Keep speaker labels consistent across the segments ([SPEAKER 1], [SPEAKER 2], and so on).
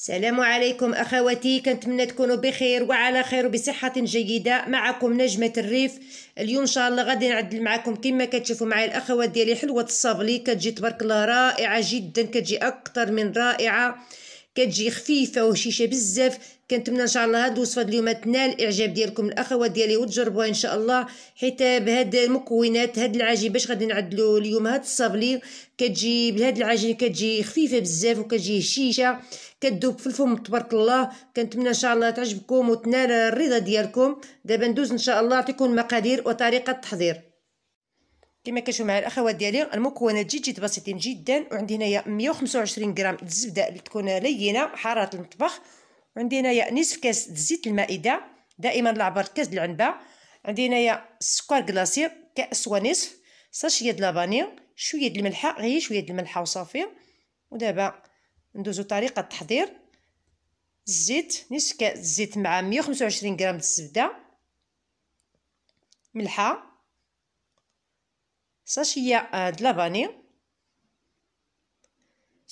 [SPEAKER 1] السلام عليكم اخواتي كنتمنى تكونوا بخير وعلى خير وبصحه جيده معكم نجمه الريف اليوم ان شاء الله غادي نعدل معكم كما كتشوفوا معايا الاخوات ديالي حلوه الصابلي كتجي تبارك الله رائعه جدا كتجي اكثر من رائعه كتجي خفيفه وهشيشه بزاف كنتمنى ان شاء الله هاد الوصفه اليوم تنال الاعجاب ديالكم الاخوات ديالي وتجربوها ان شاء الله حيت بهاد المكونات هاد العجين باش غادي نعدلو اليوم هاد الصابلي كتجي بهاد العجين كتجي خفيفه بزاف وكتجي هشيشه كتذوب في الفم تبارك الله كنتمنى ان شاء الله تعجبكم وتنال الرضا ديالكم دابا ندوز ان شاء الله نعطيكم المقادير وطريقه التحضير كما كتشوفوا مع الاخوات ديالي المكونات جد جد بسيطين جدا وعندي هنايا 125 غرام الزبده اللي تكون لينه حاره المطبخ وعندي هنايا نصف كاس زيت المائده دائما العبر كاس العنبه عندي هنايا السكر كلاصي كاس ونصف ساشيه د لافاني شويه د الملحه غير شويه د الملحه وصافي ودابا ندوزو طريقه التحضير الزيت نصف كاس زيت مع 125 غرام الزبده ملحه ساشية د لافاني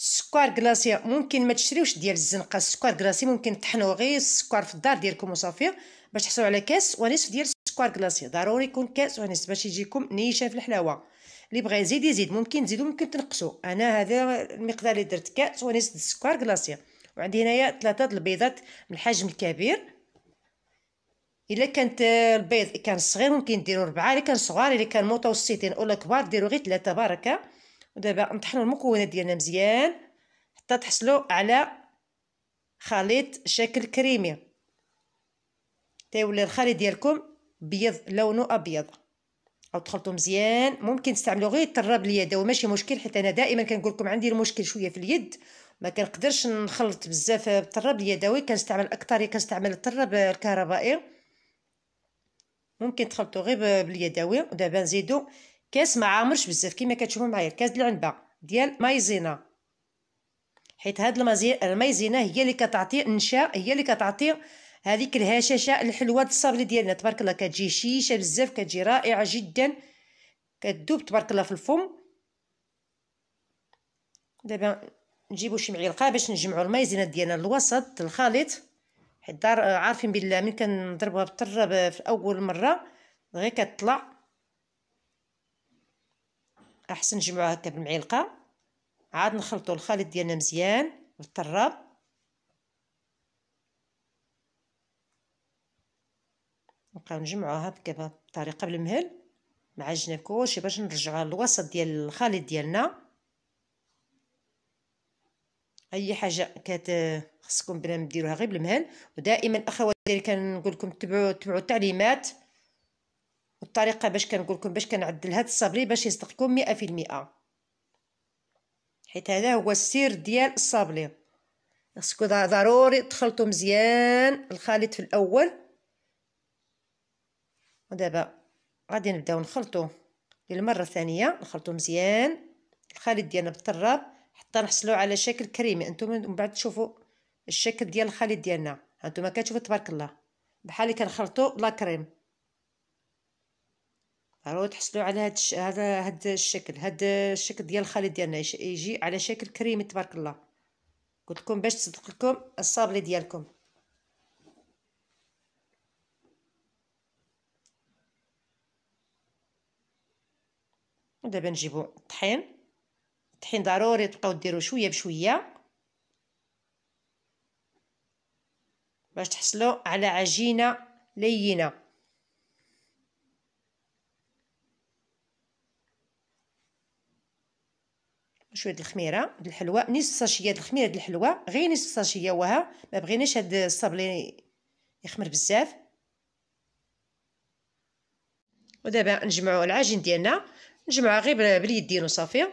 [SPEAKER 1] السكر كلاصي ممكن ما تشريوش ديال الزنقه السكر كلاصي ممكن تحنو غير السكر في الدار ديالكم وصافي باش تحصلوا على كاس ونصف ديال السكر كلاصي ضروري يكون كاس ونصف باش يجيكم نيشان في الحلاوه اللي بغى يزيد يزيد ممكن تزيدو ممكن تنقصو انا هذا المقدار اللي درت كاس ونصف السكر كلاصي وعندي هنايا ثلاثه البيضات من الحجم الكبير الا كانت آه، البيض كان صغير ممكن ديروا ربعه الا كان صغار الا كان متوسطين ولا كبار ديروا غير ثلاثه بركه ودابا نطحنوا المكونات ديالنا مزيان حتى تحصلوا على خليط شكل كريمي تيولي الخليط ديالكم بيض لونه ابيض او تخلطوا مزيان ممكن تستعملوا غير الطراب اليدوي ماشي مشكل حيت انا دائما كنقول لكم عندي المشكل شويه في اليد ما كنقدرش نخلط بزاف الطراب اليدوي كنستعمل اكثر كنستعمل الطراب الكهربائي ممكن تخلطو غير باليدوي ودابا نزيدو كاس ما عامرش بزاف كما كتشوفوا معايا كاس العنبه ديال مايزينا حيت هاد المايزينا هي اللي كتعطي النشا هي اللي كتعطي هذيك الهشاشه الحلوه الصابلي ديالنا تبارك الله كتجي شيشه بزاف كتجي رائعه جدا كتذوب تبارك الله في الفم دابا نجيبو شي معلقه باش نجمعو المايزينا ديالنا الوسط الخليط حيت عارفين بالله ملي كنضربوها بالطراب في اول مره غير كتطلع احسن نجمعوها هكا بالمعلقه عاد نخلطوا الخليط ديالنا مزيان بالطراب نبقاو نجمعوها هكا بطريقه بالمهل مع الجناب كلشي باش نرجعوها للوسط ديال الخليط ديالنا اي حاجه كت خصكم بنا ديروها غير بالمهل ودائما اخوات ديالي كنقول لكم تبعوا تبعوا التعليمات والطريقه باش كنقول لكم باش كنعدل هذا الصابلي باش يصدقكم 100% حيت هذا هو السر ديال الصابلي خصكم ضروري تخلطوا مزيان الخليط في الاول ودابا غادي نبداو نخلطوا للمره الثانيه نخلطوا مزيان الخليط ديالنا بالطراب حتى نحصلوا على شكل كريمي انتم من بعد تشوفوا الشكل ديال الخليط ديالنا هانتوما كتشوفوا تبارك الله بحال اللي كنخلطوا لا كريم راه تحصلوا على هاد هذا هاد الشكل هاد الشكل ديال الخليط ديالنا يجي على شكل كريمي تبارك الله قلت لكم باش تصدق لكم الصابلي ديالكم دابا نجيبو الطحين الطحين ضروري تبقاو ديروا شويه بشويه باش تحصلوا على عجينه لينه شويه الخميره ديال الحلوى نص ساشيه د الخميره ديال الحلوى غير نص ساشيه وها ما بغيناش هاد الصابلي يخمر بزاف ودابا نجمعوا العجين ديالنا نجمعها غير باليدين وصافي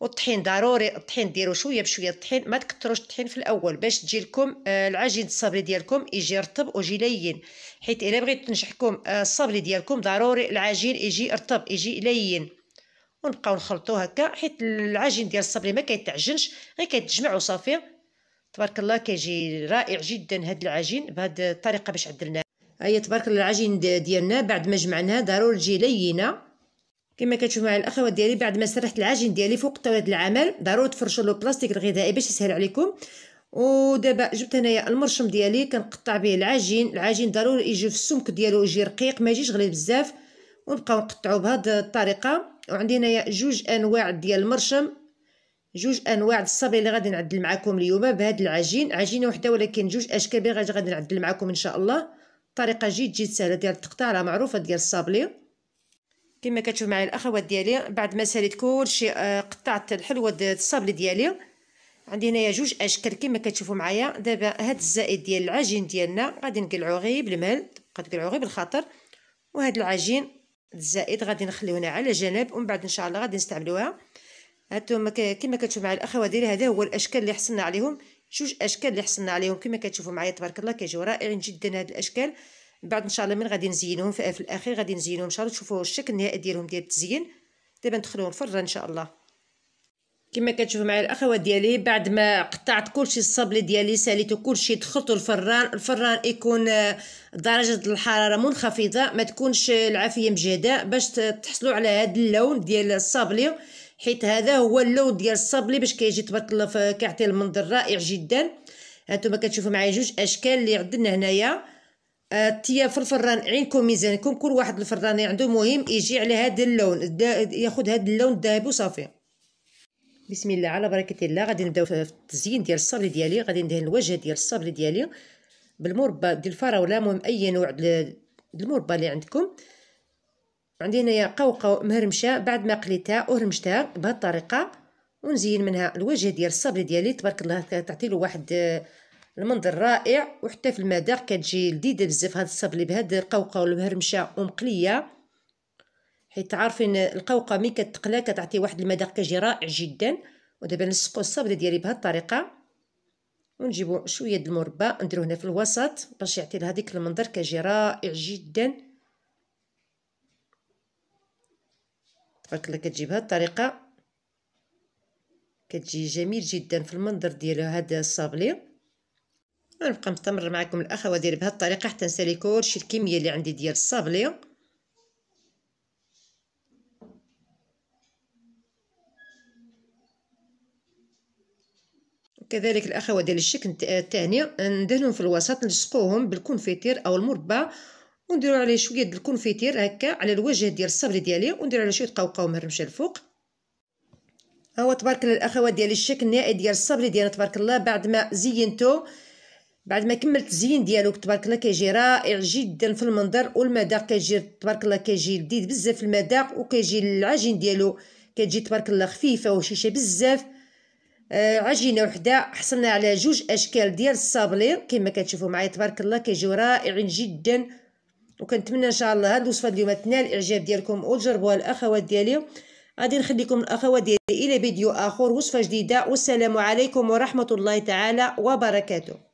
[SPEAKER 1] والطحين ضروري الطحين ديروا شويه بشويه الطحين ما تكثروش الطحين في الاول باش تجي لكم آه، العجين الصابلي ديالكم يجي رطب ويجي لين حيت الا بغيت تنجحكم آه، الصابلي ديالكم ضروري العجين يجي رطب يجي لين ونبقاو نخلطو هكا حيت العجين ديال الصابلي ما كيتعجنش غير كيتجمع وصافي تبارك الله كيجي رائع جدا هاد العجين بهاد الطريقه باش عدلناه هي تبارك الله العجين ديالنا بعد ما جمعناه ضروري تجي لينه كما كتشوفوا معايا الاخوات ديالي بعد ما سرحت العجين ديالي فوق طاوله العمل ضروري تفرشوا له البلاستيك الغذائي باش يسهل عليكم ودابا جبت هنايا المرشم ديالي كنقطع به العجين العجين ضروري يجي في السمك ديالو يجي رقيق ما يجيش غليظ بزاف ونبقاو نقطعو بهاد الطريقه وعندي هنايا جوج انواع ديال المرشم جوج انواع الصبي اللي غادي نعدل معكم اليوم بهاد العجين عجينه وحده ولكن جوج اشكال غادي نعدل معكم ان شاء الله طريقه جد جد سهله ديال التقطاع راه معروفه ديال الصابلي كما كتشوف معايا الاخوات ديالي بعد ما ساليت كلشي آه، قطعت الحلوه الصابل ديالي عندي هنايا جوج اشكال كما كتشوفوا معايا دابا هاد الزائد ديال العجين ديالنا غادي نقلعو غير بالمال تبقى تقلعو غير بالخاطر وهاد العجين الزائد غادي نخليو هنا على جنب ومن بعد ان شاء الله غادي نستعملوها هانتوما كما كتشوفوا معايا الاخوات ديالي هذا هو الاشكال اللي حصلنا عليهم جوج اشكال اللي حصلنا عليهم كما كتشوفوا معايا تبارك الله كيجيو رائعين جدا هاد الاشكال بعد ان شاء الله من غادي نزينهم في, الاخير غادي نزينهم ان شاء الله تشوفوا الشكل النهائي ديالهم ديال التزيين دابا ندخلوهم الفرن ان شاء الله كما كتشوفوا معايا الاخوات ديالي بعد ما قطعت كلشي الصابلي ديالي ساليته كلشي دخلته الفران الفران يكون آه، درجه الحراره منخفضه ما تكونش العافيه مجهده باش تحصلوا على هذا اللون ديال الصابلي حيت هذا هو اللون ديال الصابلي باش كيجي تبارك الله كيعطي المنظر رائع جدا هانتوما كتشوفوا معايا جوج اشكال اللي عندنا هنايا تيا في الفران عينكم ميزانكم كل واحد الفران عنده مهم يجي على هذا اللون ياخذ هذا اللون الذهبي وصافي بسم الله على بركه الله غادي نبداو في التزيين ديال الصابلي ديالي غادي ندهن الوجه ديال الصابلي ديالي بالمربى ديال الفراوله المهم اي نوع المربى اللي عندكم عندي هنايا قوقو مهرمشه بعد ما قليتها وهرمشتها بهذه الطريقه ونزين منها الوجه ديال الصابلي ديالي تبارك الله تعطي له واحد المنظر رائع وحتى في المذاق كتجي لذيذه بزاف هاد الصبلي بهاد القوقه والمهرمشه ومقليه حيت عارفين القوقه مين كتقلى كتعطي واحد المذاق كيجي رائع جدا ودابا نسقو الصابلي ديالي بهاد الطريقه ونجيبو شويه د المربى نديرو هنا في الوسط باش يعطي لها ديك المنظر كيجي رائع جدا تبارك الله كتجي بهاد الطريقه كتجي جميل جدا في المنظر ديال هاد الصابلي نبقى مستمر معكم الاخوات بهذه الطريقه حتى نسالي كلشي الكميه اللي عندي ديال الصابليه كذلك الاخوه ديال الشكل الثاني ندهنهم في الوسط نلصقوهم بالكونفيتير او المربى ونديروا عليه شويه ديال الكونفيتير هكا على الوجه ديال الصبري ديالي ونديروا عليه شويه قوقاو مهرمشه الفوق ها هو تبارك الله الاخوات ديال الشكل النهائي ديال الصبري ديالنا تبارك الله بعد ما زينته بعد ما كمل التزيين ديالو تبارك الله كيجي رائع جدا في المنظر والمذاق كيجي تبارك الله كيجي لذيذ بزاف في المذاق وكيجي العجين ديالو كتجي تبارك الله خفيفه وهشيشه بزاف آه عجينه وحده حصلنا على جوج اشكال ديال الصابلير كما كتشوفوا معايا تبارك الله كيجيو رائعين جدا وكنتمنى ان شاء الله هاد الوصفه اليوم تنال الاعجاب ديالكم وتجربوها الاخوات ديالي غادي نخليكم الاخوات ديالي الى فيديو اخر وصفه جديده والسلام عليكم ورحمه الله تعالى وبركاته